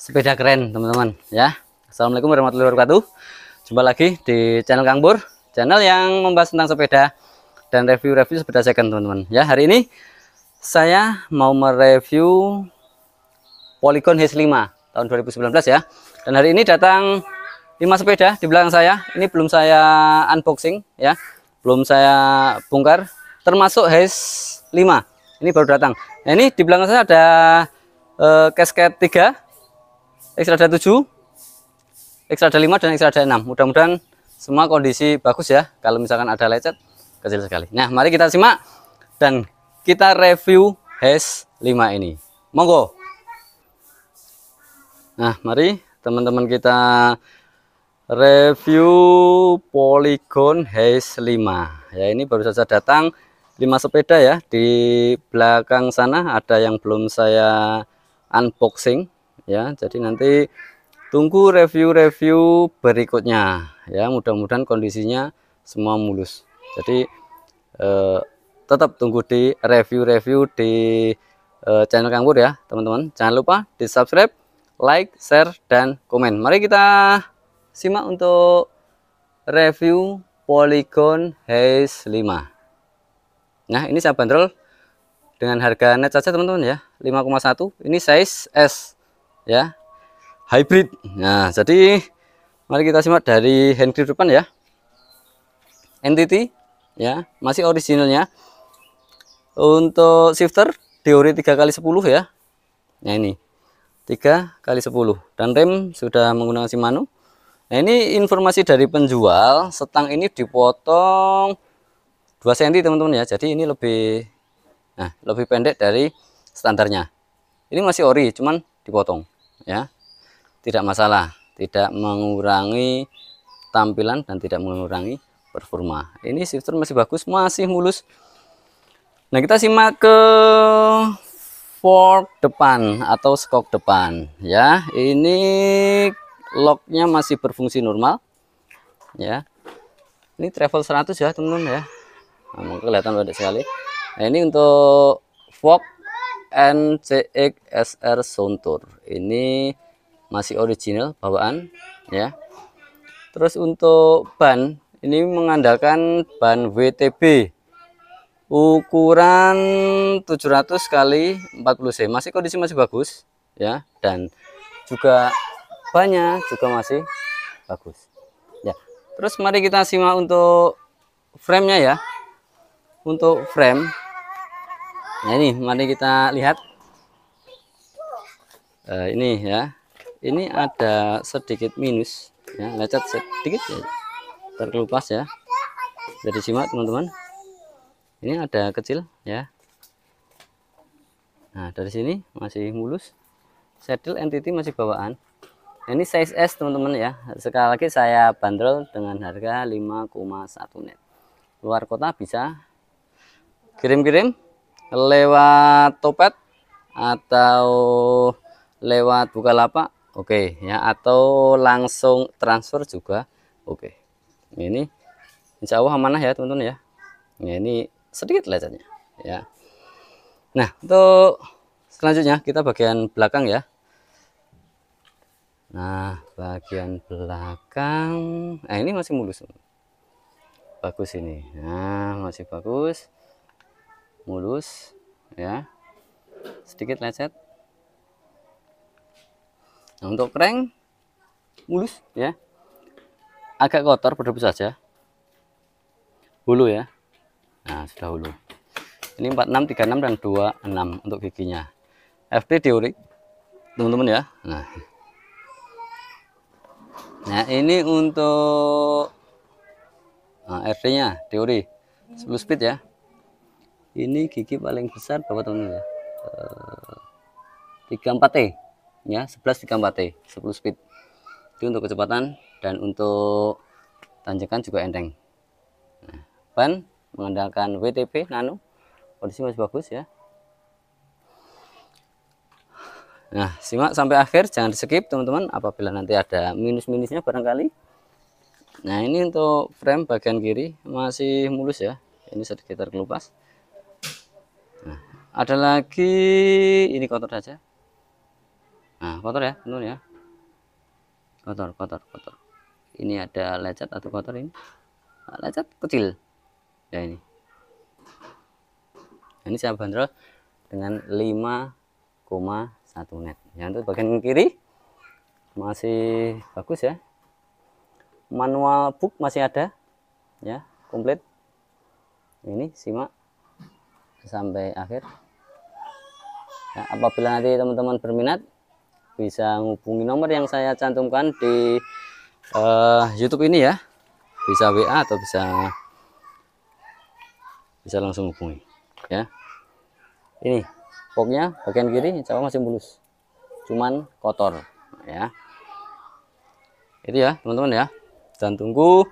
sepeda keren teman-teman ya Assalamualaikum warahmatullahi wabarakatuh jumpa lagi di channel Kang Bur channel yang membahas tentang sepeda dan review-review sepeda second teman-teman ya hari ini saya mau mereview Polygon H5 tahun 2019 ya dan hari ini datang 5 sepeda di belakang saya ini belum saya unboxing ya belum saya bongkar termasuk H5 ini baru datang nah, ini di belakang saya ada eh, casket 3 X ada 7, Extra ada 5 dan X ada 6. Mudah-mudahan semua kondisi bagus ya. Kalau misalkan ada lecet kecil sekali. Nah, mari kita simak dan kita review Hes 5 ini. Monggo. Nah, mari teman-teman kita review Polygon Hes 5. Ya, ini baru saja datang 5 sepeda ya. Di belakang sana ada yang belum saya unboxing ya jadi nanti tunggu review-review berikutnya ya mudah-mudahan kondisinya semua mulus jadi eh, tetap tunggu di review-review di eh, channel Kang ya teman-teman jangan lupa di subscribe like share dan komen mari kita simak untuk review Polygon Haze 5 nah ini saya bandrol dengan harga net saja teman-teman ya 5,1 ini size S ya hybrid nah jadi mari kita simak dari hand grip depan ya entity ya masih originalnya untuk shifter teori tiga kali sepuluh ya nah ini tiga kali sepuluh. dan rem sudah menggunakan Shimano nah ini informasi dari penjual setang ini dipotong 2 cm teman-teman ya jadi ini lebih nah lebih pendek dari standarnya ini masih ori cuman dipotong ya tidak masalah tidak mengurangi tampilan dan tidak mengurangi performa ini shifter masih bagus masih mulus nah kita simak ke fork depan atau skok depan ya ini locknya masih berfungsi normal ya ini travel 100 ya teman-teman ya nah, kelihatan banyak sekali nah ini untuk fork NCXSR Suntur ini masih original bawaan ya terus untuk ban ini mengandalkan ban WTB ukuran 700 kali 40 cm masih kondisi masih bagus ya dan juga banyak juga masih bagus ya terus mari kita simak untuk frame nya ya untuk frame Nah ini mari kita lihat. Uh, ini ya. Ini ada sedikit minus ya, lecet sedikit ya. Terkelupas ya. Jadi simak teman-teman. Ini ada kecil ya. Nah, dari sini masih mulus. Settle NTT masih bawaan. Ini size S teman-teman ya. Sekali lagi saya bandrol dengan harga 5,1 net. Luar kota bisa kirim-kirim lewat Topet atau lewat Bukalapak Oke okay, ya atau langsung transfer juga Oke okay. ini Insya Allah amanah ya teman-teman ya. ya ini sedikit lecetnya ya Nah untuk selanjutnya kita bagian belakang ya Nah bagian belakang eh ini masih mulus bagus ini nah masih bagus mulus ya sedikit lecet nah, untuk crank mulus ya agak kotor berdebu saja hulu ya nah sudah hulu ini 46 36 dan 26 untuk giginya FP diurik teman-teman ya nah nah ini untuk nah, RD nya teori 10 speed ya ini gigi paling besar berapa teman-teman ya eh, tiga empat t e. ya sebelas tiga empat t e, sepuluh speed itu untuk kecepatan dan untuk tanjakan juga enteng nah, ban mengandalkan WTP nano kondisi masih bagus ya Nah, simak sampai akhir, jangan di skip teman-teman apabila nanti ada minus-minusnya barangkali. Nah, ini untuk frame bagian kiri masih mulus ya. Ini sedikit terkelupas ada lagi ini kotor saja nah kotor ya benar ya kotor kotor kotor ini ada lecet atau kotor ini ah, lecet kecil ya ini nah, ini saya bandrol dengan 5,1 net yang untuk bagian kiri masih bagus ya manual book masih ada ya komplit ini simak sampai akhir nah, apabila nanti teman-teman berminat bisa menghubungi nomor yang saya cantumkan di uh, YouTube ini ya bisa WA atau bisa bisa langsung hubungi ya ini poknya bagian kiri cowok masih mulus cuman kotor ya itu ya teman-teman ya dan tunggu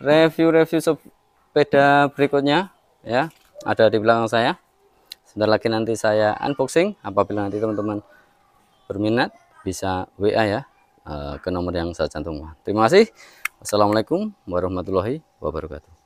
review-review sepeda berikutnya ya ada di belakang saya sebentar lagi nanti saya unboxing apabila nanti teman-teman berminat bisa WA ya eh, ke nomor yang saya cantumkan terima kasih Assalamualaikum warahmatullahi wabarakatuh